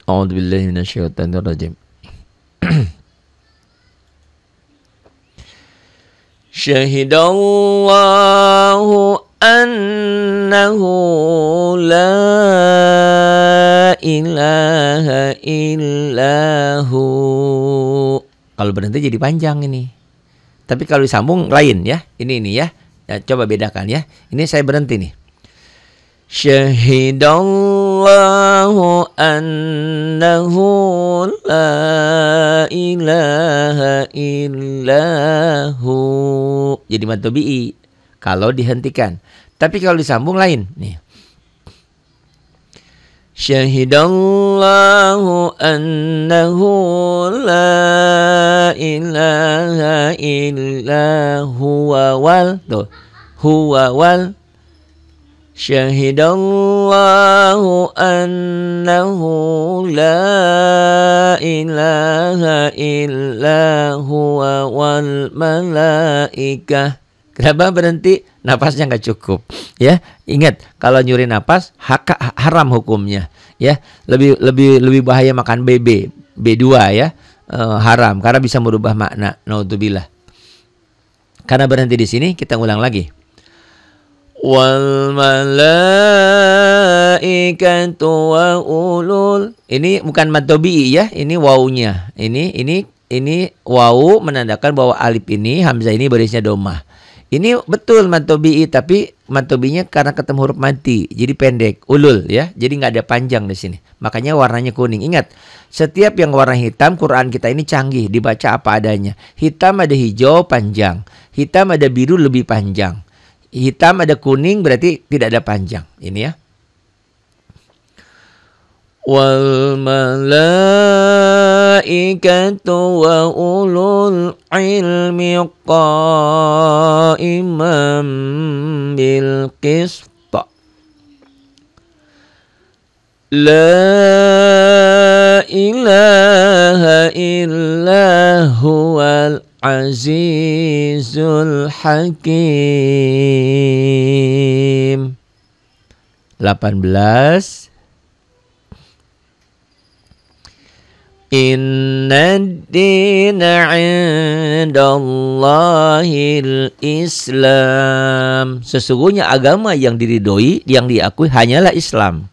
Alhamdulillahirobbilalamin. شهد الله أنه لا إله إلا هو kalau berhenti jadi panjang ini tapi kalau disambung lain ya ini ini ya, ya coba bedakan ya ini saya berhenti nih شهد الله la لا إله jadi mad tabi'i kalau dihentikan tapi kalau disambung lain nih Syahidallahu annahu la ilaha illa huwa wal tuh huwa wal شهد الله أنه لا إله إلا هو والملائكة Kenapa berhenti? Napasnya nggak cukup, ya. Ingat, kalau nyuri napas hak, haram hukumnya, ya. Lebih lebih lebih bahaya makan BB, B2 ya. E, haram karena bisa merubah makna. Nauzubillah. Karena berhenti di sini, kita ulang lagi malaikatu wa ulul ini bukan mad ya ini wawunya ini ini ini wawu menandakan bahwa alif ini hamzah ini barisnya domah ini betul mad tapi mad karena ketemu huruf mati jadi pendek ulul ya jadi nggak ada panjang di sini makanya warnanya kuning ingat setiap yang warna hitam Quran kita ini canggih dibaca apa adanya hitam ada hijau panjang hitam ada biru lebih panjang hitam, ada kuning berarti tidak ada panjang. Ini ya. Wal malaikatu wa ulul ilmi qaimam bil qist. La ilaha illa huwal azizul hakim 18 Inna dina indallahil islam Sesungguhnya agama yang diridoi, yang diakui hanyalah Islam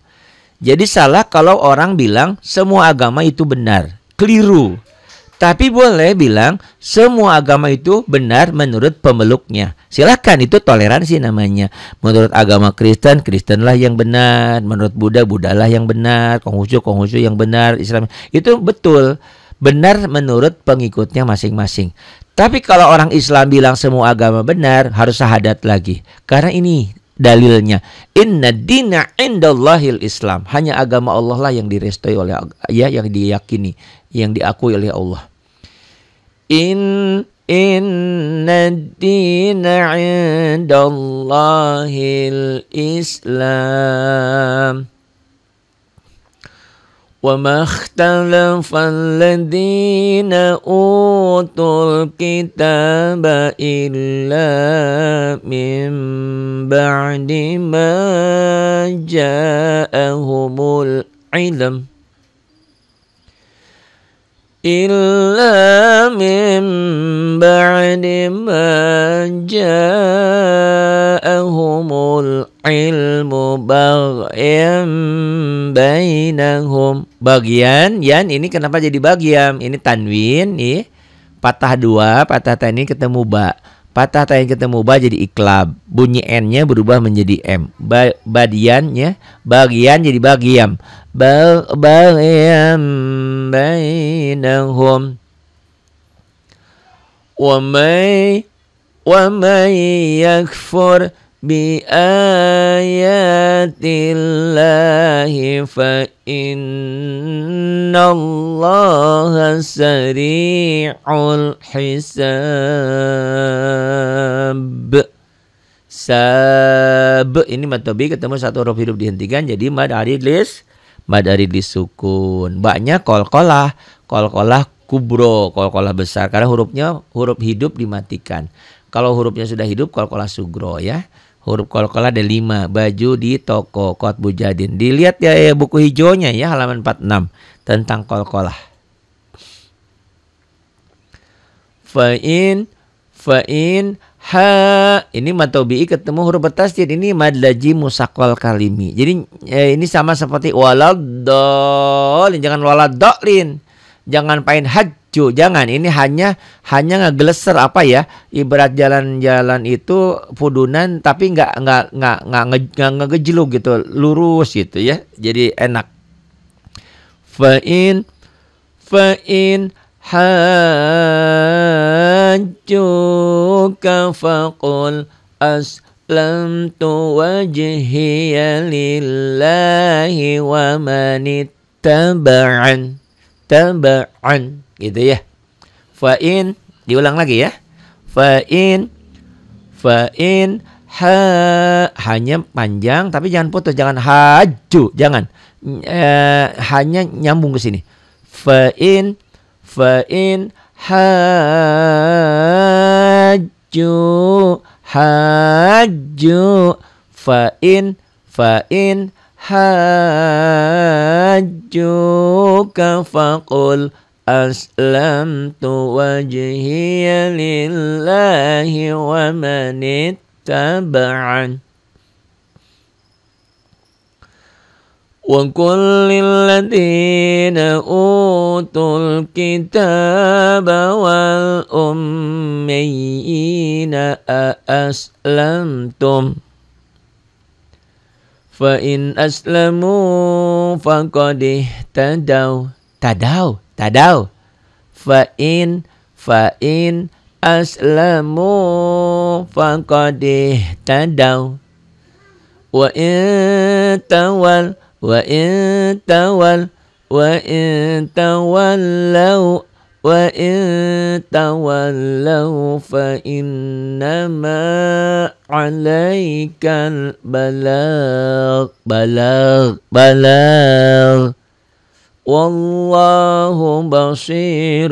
Jadi salah kalau orang bilang semua agama itu benar Keliru tapi boleh bilang semua agama itu benar menurut pemeluknya. Silahkan itu toleransi namanya. Menurut agama Kristen, Kristenlah yang benar. Menurut Buddha, Buddhalah yang benar. Konghucu, Konghucu yang benar. Islam itu betul benar menurut pengikutnya masing-masing. Tapi kalau orang Islam bilang semua agama benar, harus syahadat lagi. Karena ini dalilnya inna dina indallahil Islam hanya agama Allah lah yang direstui oleh ya yang diyakini yang diakui oleh Allah إن إن الدين عند الله الإسلام وما اختلف الذين أوتوا الكتاب إلا من بعد ما جاءهم العلم إلا من بعد ما جاءهم العلم بغيا بينهم bagian yan ini kenapa jadi bagian ini tanwin nih patah dua patah tani ketemu ba Patah tayang ketemu ba jadi iklab. Bunyi n-nya berubah menjadi m. Ba badiannya bagian jadi bagiam. Ba bagiam bainahum. Wa may wa may yakfur بآيات الله فإن الله سريع الحساب Sab ini mad tobi ketemu satu huruf hidup dihentikan jadi mad aridlis mad aridlis sukun. kolah kolkolah, kolkolah kubro, kolkolah besar karena hurufnya huruf hidup dimatikan. Kalau hurufnya sudah hidup kolkolah sugro ya huruf kol-kol ada lima baju di toko kot bujadin dilihat ya, ya buku hijaunya ya halaman 46 tentang kolkolah fa'in fa'in ha ini matobi'i ketemu huruf jadi ini madlaji musakol kalimi jadi eh, ini sama seperti waladolin jangan waladolin jangan pain haj cu jangan ini hanya hanya ngegeleser apa ya ibarat jalan-jalan itu pudunan tapi nggak nggak nggak nggak ngegejluk gitu lurus gitu ya jadi enak fa'in fa'in hajjuka faqul aslamtu wajhiya lillahi wa manittaba'an taba'an gitu ya. Fa'in diulang lagi ya. Fa'in fa'in ha hanya panjang tapi jangan putus jangan haju jangan e, hanya nyambung ke sini fa'in fa'in haju haju fa'in fa'in حاجوك فقل أسلمت وجهي لله ومن اتبعن وقل للذين أوتوا الكتاب والأميين أأسلمتم ؟ Fa'in aslamu fakodih tadau tadau tadau fa'in fa'in aslamu fakodih tadau wa'in tawal wa'in tawal wa'in tawal lau وإن تولوا فإنما عليك البلاغ بلاغ بلاغ والله بصير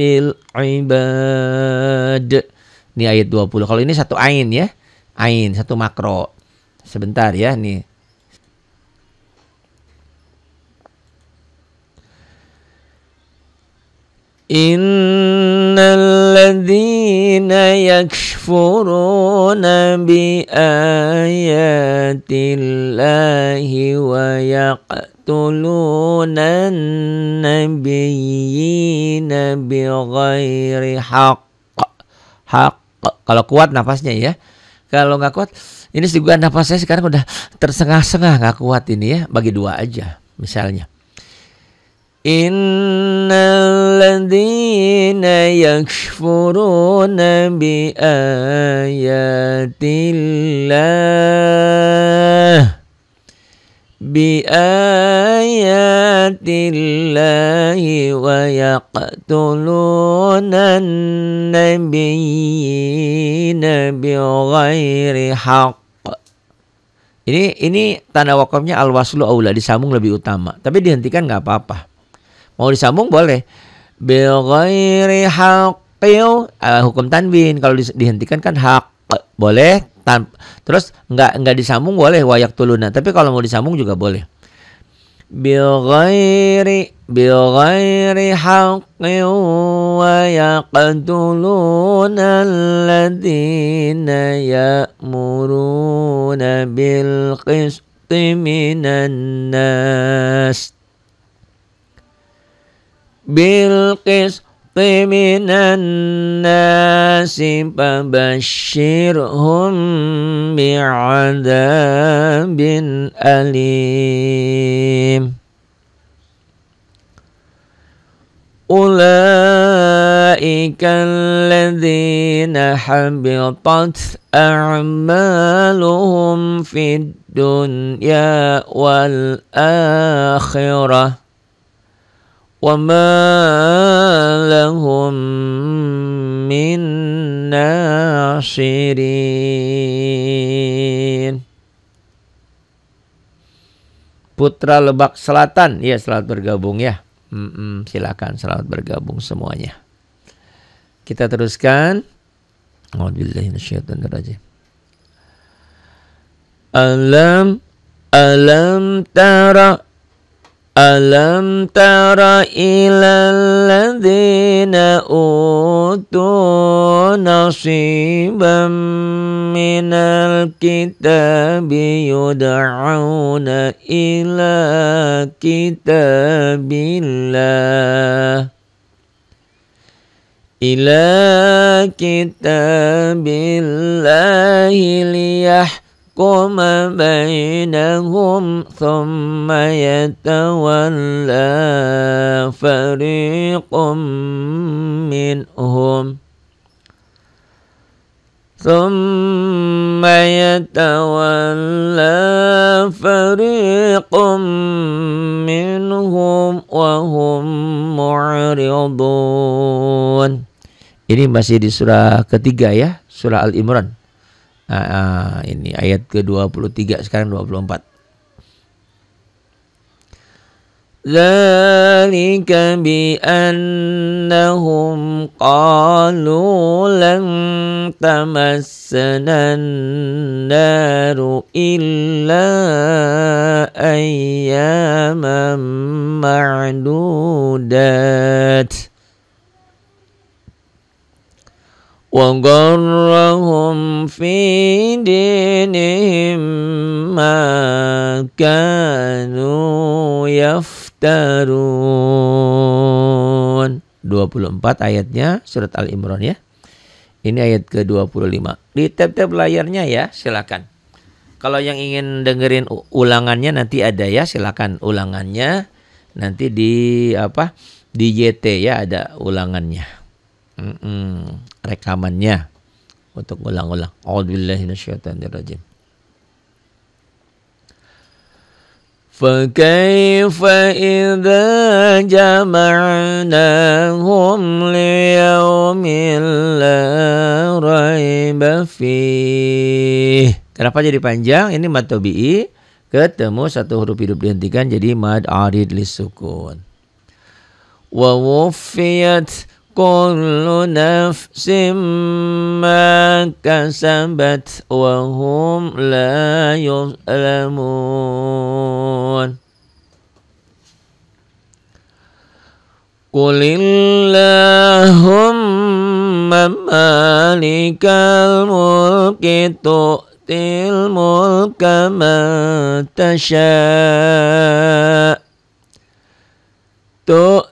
بالعباد Ini ayat 20. Kalau ini satu ain ya. Ain, satu makro. Sebentar ya nih. إن الذين يكفرون بآيات الله ويقتلون النبيين بغير حق حق kalau kuat nafasnya ya kalau nggak kuat ini juga nafas saya sekarang udah tersengah-sengah nggak kuat ini ya bagi dua aja misalnya إن الذين يكفرون بآيات الله بآيات الله ويقتلون النبيين بغير حق Ini ini tanda wakafnya al-waslu aula disambung lebih utama. Tapi dihentikan nggak apa-apa. Mau disambung boleh. Bilghairi haqqil uh, eh, hukum tanwin kalau dihentikan kan hak boleh tan terus nggak nggak disambung boleh wayak tuluna tapi kalau mau disambung juga boleh bilghairi bilghairi haqqin wayak tuluna alladziina ya bil qisti minan nas بالقسط من الناس فبشرهم بعذاب أليم أولئك الذين حبطت أعمالهم في الدنيا والآخرة وما لهم من ناصرين Putra Lebak Selatan, ya selamat bergabung ya. Mm-mm, silakan selamat bergabung semuanya. Kita teruskan. Alam alam tara ألم تر إلى الذين أوتوا نصيبا من الكتاب يدعون إلى كتاب الله إلى كتاب الله ليحكم يحكم بينهم ثم يتولى فريق منهم ثم يتولى فريق منهم وهم معرضون Ini masih di surah ketiga ya, surah Al-Imran uh, ini ayat ke-23 sekarang 24. ذلك بأنهم قالوا لن تمسنا النار إلا أياما معدودات وغرهم في دينهم ما كانوا يفترون 24 ayatnya surat Al-Imran ya. Ini ayat ke-25. Di tab-tab layarnya ya, silakan. Kalau yang ingin dengerin ulangannya nanti ada ya, silakan ulangannya nanti di apa? Di YT ya ada ulangannya mm, rekamannya untuk ulang-ulang. Alhamdulillahirobbilalamin. minasyaitonirrajim. فكيف إذا جمعناهم ليوم لا ريب فيه Kenapa jadi panjang? Ini mad tobi'i ketemu satu huruf hidup dihentikan jadi mad arid lisukun. Wa كل نفس ما كسبت وهم لا يظلمون قل اللهم مالك الملك تؤتي الملك من تشاء تؤتي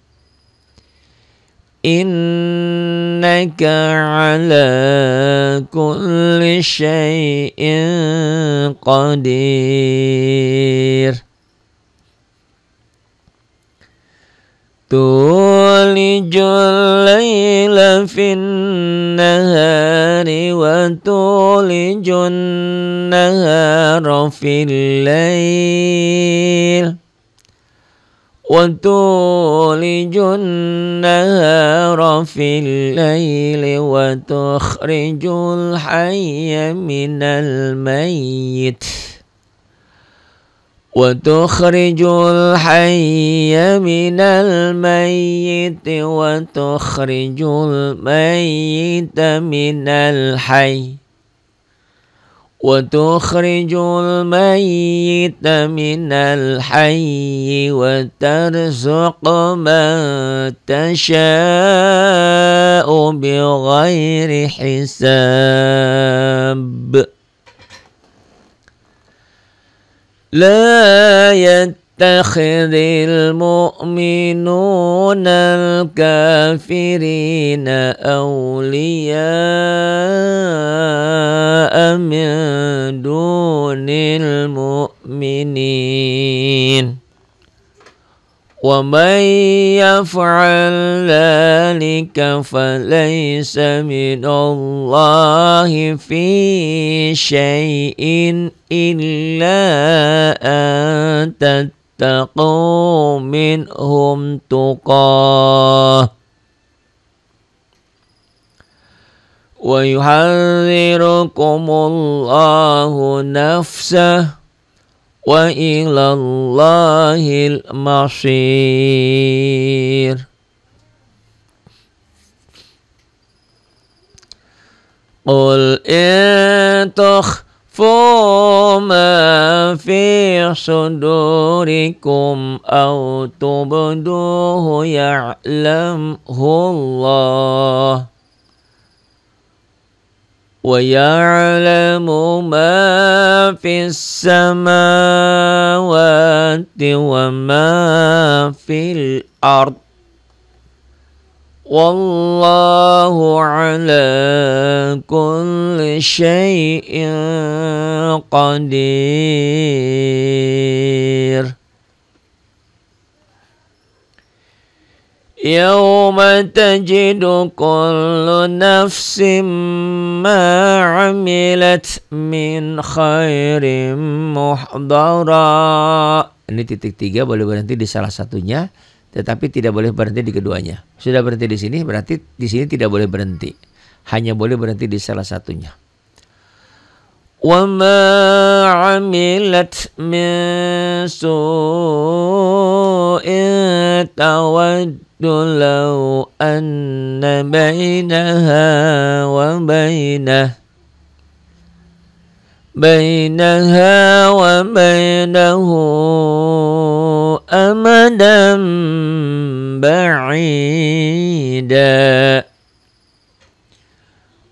إنك على كل شيء قدير تولج الليل في النهار وتولج النهار في الليل وتولج النهار في الليل وتخرج الحي من الميت وتخرج الحي من الميت وتخرج الميت من الحي وتخرج الميت من الحي وترزق من تشاء بغير حساب لا يت يتخذ المؤمنون الكافرين أولياء من دون المؤمنين ومن يفعل ذلك فليس من الله في شيء إلا أن تتقوا اتقوا منهم تقاه ويحذركم الله نفسه وإلى الله المصير قل إن تخ فما في صدوركم أو تبدوه يعلمه الله ويعلم ما في السماوات وما في الأرض Wallahu ala kulli syai'in qadir Yawma tajidu kullu nafsin ma amilat min khairin muhdara Ini titik tiga boleh berhenti di salah satunya tetapi tidak boleh berhenti di keduanya. Sudah berhenti di sini, berarti di sini tidak boleh berhenti. Hanya boleh berhenti di salah satunya. وَمَا عَمِلَتْ مِنْ سُوءٍ بينها وبينه امدا بعيدا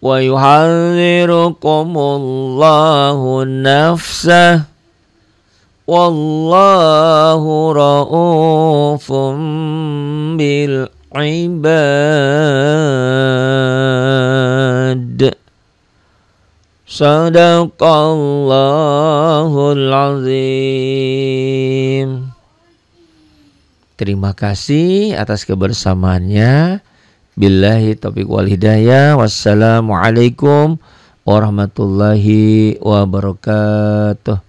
ويحذركم الله نفسه والله رؤوف بالعباد Sadaqallahul azim. Terima kasih atas kebersamaannya. Billahi taufiq wal hidayah. Wassalamualaikum warahmatullahi wabarakatuh.